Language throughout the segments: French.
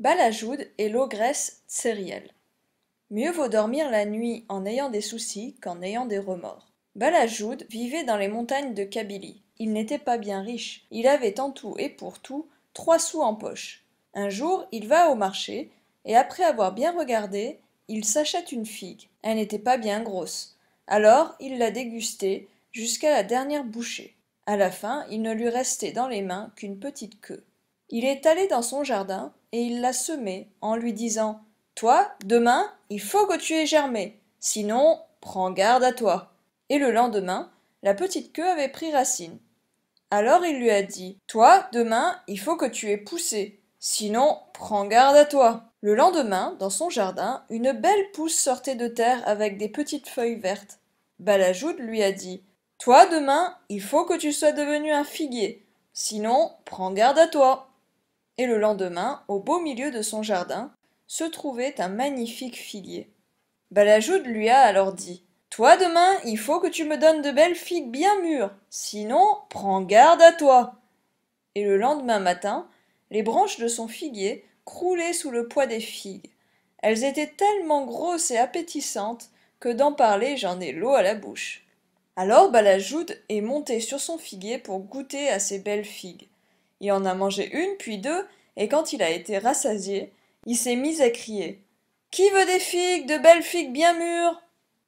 Balajoud et l'ogresse Tsériel. Mieux vaut dormir la nuit en ayant des soucis qu'en ayant des remords. Balajoud vivait dans les montagnes de Kabylie. Il n'était pas bien riche. Il avait en tout et pour tout trois sous en poche. Un jour, il va au marché et après avoir bien regardé, il s'achète une figue. Elle n'était pas bien grosse. Alors, il la dégustait jusqu'à la dernière bouchée. À la fin, il ne lui restait dans les mains qu'une petite queue. Il est allé dans son jardin et il l'a semé en lui disant Toi, demain, il faut que tu aies germé, sinon, prends garde à toi. Et le lendemain, la petite queue avait pris racine. Alors il lui a dit Toi, demain, il faut que tu aies poussé, sinon, prends garde à toi. Le lendemain, dans son jardin, une belle pousse sortait de terre avec des petites feuilles vertes. Balajoud lui a dit Toi, demain, il faut que tu sois devenu un figuier, sinon, prends garde à toi et le lendemain, au beau milieu de son jardin, se trouvait un magnifique figuier. Balajoud lui a alors dit Toi, demain, il faut que tu me donnes de belles figues bien mûres, sinon, prends garde à toi. Et le lendemain matin, les branches de son figuier croulaient sous le poids des figues. Elles étaient tellement grosses et appétissantes que d'en parler j'en ai l'eau à la bouche. Alors Balajoud est monté sur son figuier pour goûter à ces belles figues. Il en a mangé une, puis deux, et quand il a été rassasié, il s'est mis à crier. Qui veut des figues, de belles figues bien mûres?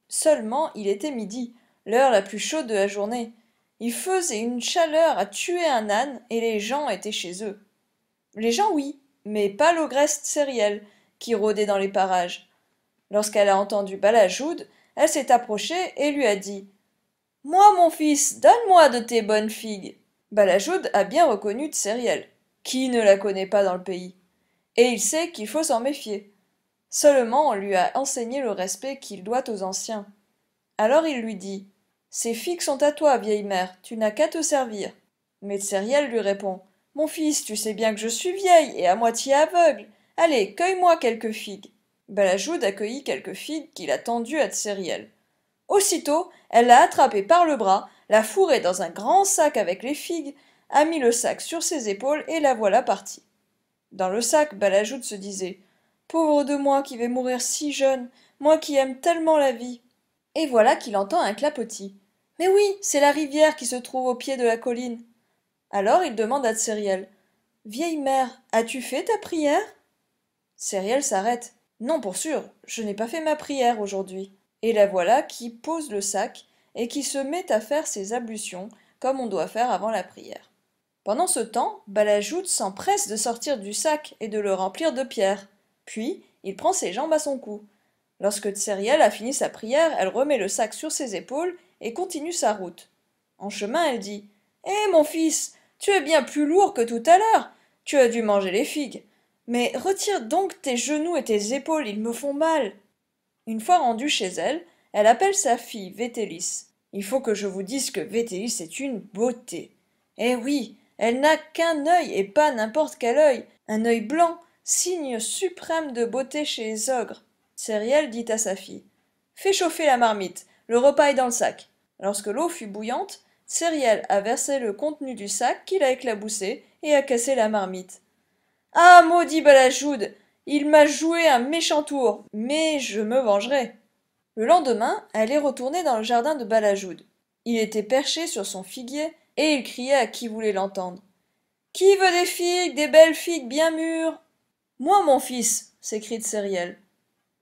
Seulement il était midi, l'heure la plus chaude de la journée. Il faisait une chaleur à tuer un âne, et les gens étaient chez eux. Les gens oui, mais pas l'ogresse sérielle, qui rôdait dans les parages. Lorsqu'elle a entendu Balajoud, elle s'est approchée et lui a dit. Moi, mon fils, donne moi de tes bonnes figues. Balajoud a bien reconnu Tseriel. Qui ne la connaît pas dans le pays Et il sait qu'il faut s'en méfier. Seulement, on lui a enseigné le respect qu'il doit aux anciens. Alors il lui dit Ces figues sont à toi, vieille mère, tu n'as qu'à te servir. Mais Tseriel lui répond Mon fils, tu sais bien que je suis vieille et à moitié aveugle. Allez, cueille-moi quelques figues. Balajoud accueillit quelques figues qu'il a tendues à Tseriel. Aussitôt, elle l'a attrapé par le bras, l'a fourrée dans un grand sac avec les figues, a mis le sac sur ses épaules et la voilà partie. Dans le sac, Balajout se disait Pauvre de moi qui vais mourir si jeune, moi qui aime tellement la vie. Et voilà qu'il entend un clapotis. Mais oui, c'est la rivière qui se trouve au pied de la colline. Alors il demande à Cériel « Vieille mère, as-tu fait ta prière Cériel s'arrête. Non, pour sûr, je n'ai pas fait ma prière aujourd'hui. Et la voilà qui pose le sac et qui se met à faire ses ablutions, comme on doit faire avant la prière. Pendant ce temps, Balajout s'empresse de sortir du sac et de le remplir de pierres. Puis, il prend ses jambes à son cou. Lorsque Tseriel a fini sa prière, elle remet le sac sur ses épaules et continue sa route. En chemin, elle dit Hé, eh, mon fils, tu es bien plus lourd que tout à l'heure. Tu as dû manger les figues. Mais retire donc tes genoux et tes épaules, ils me font mal. Une fois rendue chez elle, elle appelle sa fille Vétélis. Il faut que je vous dise que Vétélis est une beauté. Eh oui, elle n'a qu'un œil et pas n'importe quel œil, un œil blanc, signe suprême de beauté chez les ogres. Cériel dit à sa fille Fais chauffer la marmite, le repas est dans le sac. Lorsque l'eau fut bouillante, Cériel a versé le contenu du sac qu'il a éclaboussé et a cassé la marmite. Ah, maudit Balajoud Il m'a joué un méchant tour, mais je me vengerai. Le lendemain, elle est retournée dans le jardin de Balajoud. Il était perché sur son figuier, et il criait à qui voulait l'entendre. Qui veut des figues, des belles figues bien mûres Moi, mon fils s'écrie Sériel.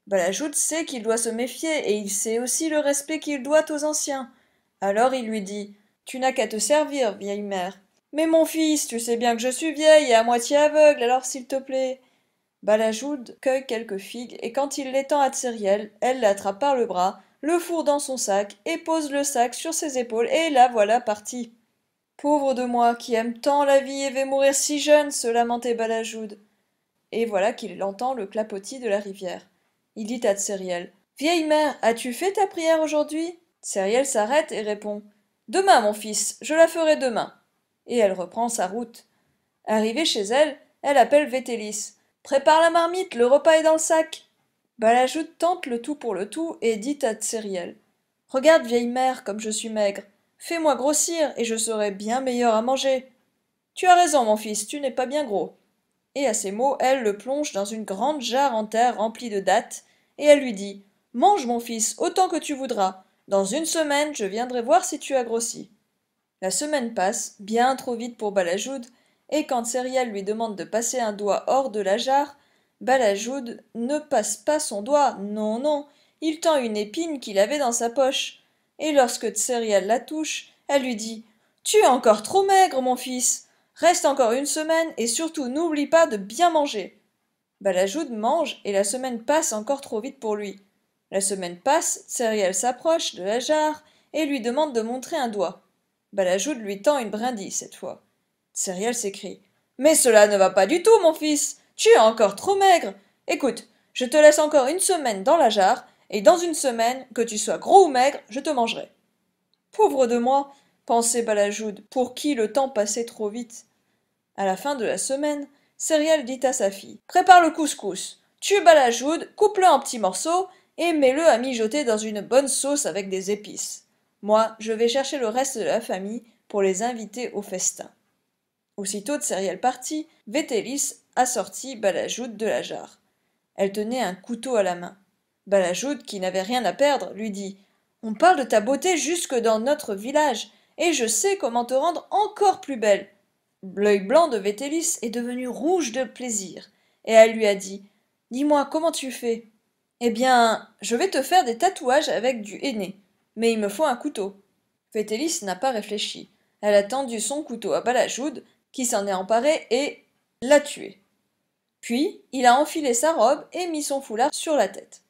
Balajoud sait qu'il doit se méfier, et il sait aussi le respect qu'il doit aux anciens. Alors il lui dit Tu n'as qu'à te servir, vieille mère. Mais mon fils, tu sais bien que je suis vieille et à moitié aveugle, alors s'il te plaît, Balajoud cueille quelques figues, et quand il l'étend à Tsériel, elle l'attrape par le bras, le fourre dans son sac, et pose le sac sur ses épaules, et la voilà partie. Pauvre de moi, qui aime tant la vie et vais mourir si jeune, se lamentait Balajoud. Et voilà qu'il entend le clapotis de la rivière. Il dit à Tsériel Vieille mère, as-tu fait ta prière aujourd'hui Tsériel s'arrête et répond Demain, mon fils, je la ferai demain. Et elle reprend sa route. Arrivée chez elle, elle appelle Vétélis. Prépare la marmite, le repas est dans le sac. Balajoud tente le tout pour le tout et dit à Tsériel. Regarde, vieille mère, comme je suis maigre. Fais-moi grossir et je serai bien meilleur à manger. Tu as raison, mon fils, tu n'es pas bien gros. Et à ces mots, elle le plonge dans une grande jarre en terre remplie de dattes, et elle lui dit Mange, mon fils, autant que tu voudras. Dans une semaine, je viendrai voir si tu as grossi. La semaine passe, bien trop vite pour Balajoud, et quand lui demande de passer un doigt hors de la jarre, Balajoud ne passe pas son doigt, non, non, il tend une épine qu'il avait dans sa poche. Et lorsque Tserial la touche, elle lui dit Tu es encore trop maigre, mon fils. Reste encore une semaine et surtout n'oublie pas de bien manger. Balajoud mange et la semaine passe encore trop vite pour lui. La semaine passe, Tserial s'approche de la jarre et lui demande de montrer un doigt. Balajoud lui tend une brindille cette fois. Cériel s'écrie. Mais cela ne va pas du tout, mon fils. Tu es encore trop maigre. Écoute, je te laisse encore une semaine dans la jarre, et dans une semaine, que tu sois gros ou maigre, je te mangerai. Pauvre de moi, pensait Balajoud, pour qui le temps passait trop vite. À la fin de la semaine, Cériel dit à sa fille Prépare le couscous, tue Balajoud, coupe-le en petits morceaux et mets-le à mijoter dans une bonne sauce avec des épices. Moi, je vais chercher le reste de la famille pour les inviter au festin. Aussitôt de Sérielle partie, Vétélis assortit Balajoud de la jarre. Elle tenait un couteau à la main. Balajoud, qui n'avait rien à perdre, lui dit On parle de ta beauté jusque dans notre village, et je sais comment te rendre encore plus belle. L'œil blanc de Vétélis est devenu rouge de plaisir, et elle lui a dit Dis-moi, comment tu fais Eh bien, je vais te faire des tatouages avec du henné, mais il me faut un couteau. Vétélis n'a pas réfléchi. Elle a tendu son couteau à Balajoud, qui s'en est emparé et l'a tué. Puis, il a enfilé sa robe et mis son foulard sur la tête.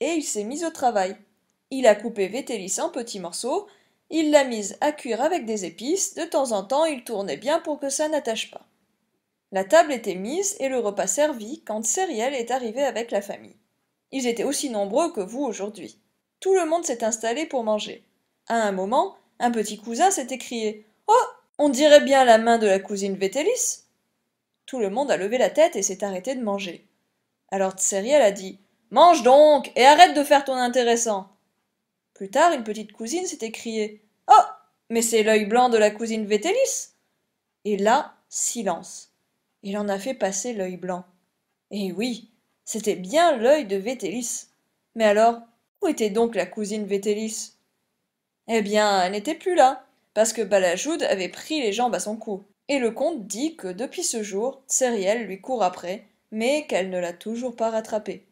Et il s'est mis au travail. Il a coupé Vétélis en petits morceaux, il l'a mise à cuire avec des épices, de temps en temps il tournait bien pour que ça n'attache pas. La table était mise et le repas servi quand Cériel est arrivé avec la famille. Ils étaient aussi nombreux que vous aujourd'hui. Tout le monde s'est installé pour manger. À un moment, un petit cousin s'est écrié Oh on dirait bien la main de la cousine Vétélis. Tout le monde a levé la tête et s'est arrêté de manger. Alors Tseriel a dit Mange donc et arrête de faire ton intéressant. Plus tard, une petite cousine s'est écriée Oh Mais c'est l'œil blanc de la cousine Vétélis Et là, silence. Il en a fait passer l'œil blanc. Et oui, c'était bien l'œil de Vétélis. Mais alors, où était donc la cousine Vétélis Eh bien, elle n'était plus là parce que Balajoud avait pris les jambes à son cou. Et le comte dit que depuis ce jour, Cériel lui court après, mais qu'elle ne l'a toujours pas rattrapé.